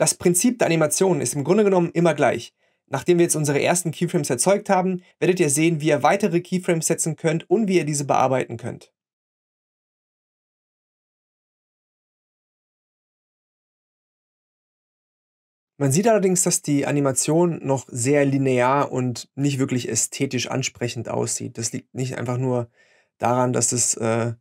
Das Prinzip der Animation ist im Grunde genommen immer gleich. Nachdem wir jetzt unsere ersten Keyframes erzeugt haben, werdet ihr sehen, wie ihr weitere Keyframes setzen könnt und wie ihr diese bearbeiten könnt. Man sieht allerdings, dass die Animation noch sehr linear und nicht wirklich ästhetisch ansprechend aussieht. Das liegt nicht einfach nur daran, dass es äh,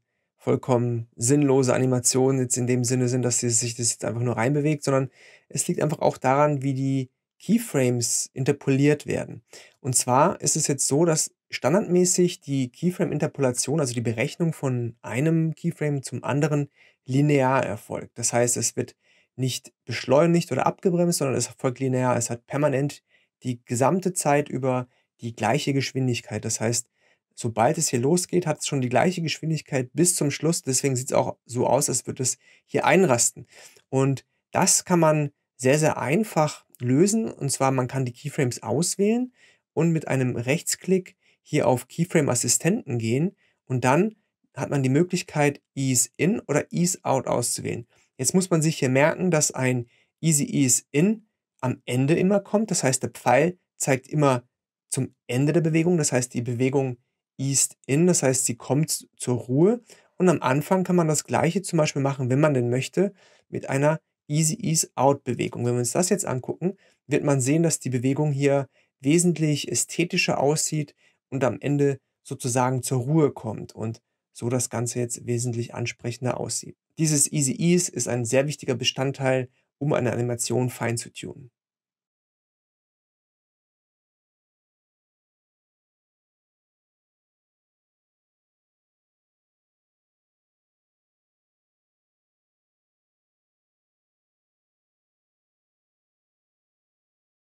vollkommen sinnlose Animationen jetzt in dem Sinne sind, dass sie sich das jetzt einfach nur reinbewegt, sondern es liegt einfach auch daran, wie die Keyframes interpoliert werden. Und zwar ist es jetzt so, dass standardmäßig die Keyframe-Interpolation, also die Berechnung von einem Keyframe zum anderen, linear erfolgt. Das heißt, es wird nicht beschleunigt oder abgebremst, sondern es erfolgt linear. Es hat permanent die gesamte Zeit über die gleiche Geschwindigkeit. Das heißt, sobald es hier losgeht, hat es schon die gleiche Geschwindigkeit bis zum Schluss. Deswegen sieht es auch so aus, als würde es hier einrasten. Und das kann man sehr, sehr einfach lösen. Und zwar, man kann die Keyframes auswählen und mit einem Rechtsklick hier auf Keyframe Assistenten gehen. Und dann hat man die Möglichkeit, Ease In oder Ease Out auszuwählen. Jetzt muss man sich hier merken, dass ein Easy Ease In am Ende immer kommt. Das heißt, der Pfeil zeigt immer zum Ende der Bewegung. Das heißt, die Bewegung East In. Das heißt, sie kommt zur Ruhe. Und am Anfang kann man das gleiche zum Beispiel machen, wenn man denn möchte, mit einer Easy Ease Out Bewegung. Wenn wir uns das jetzt angucken, wird man sehen, dass die Bewegung hier wesentlich ästhetischer aussieht und am Ende sozusagen zur Ruhe kommt und so das Ganze jetzt wesentlich ansprechender aussieht. Dieses Easy Ease ist ein sehr wichtiger Bestandteil, um eine Animation fein zu tunen.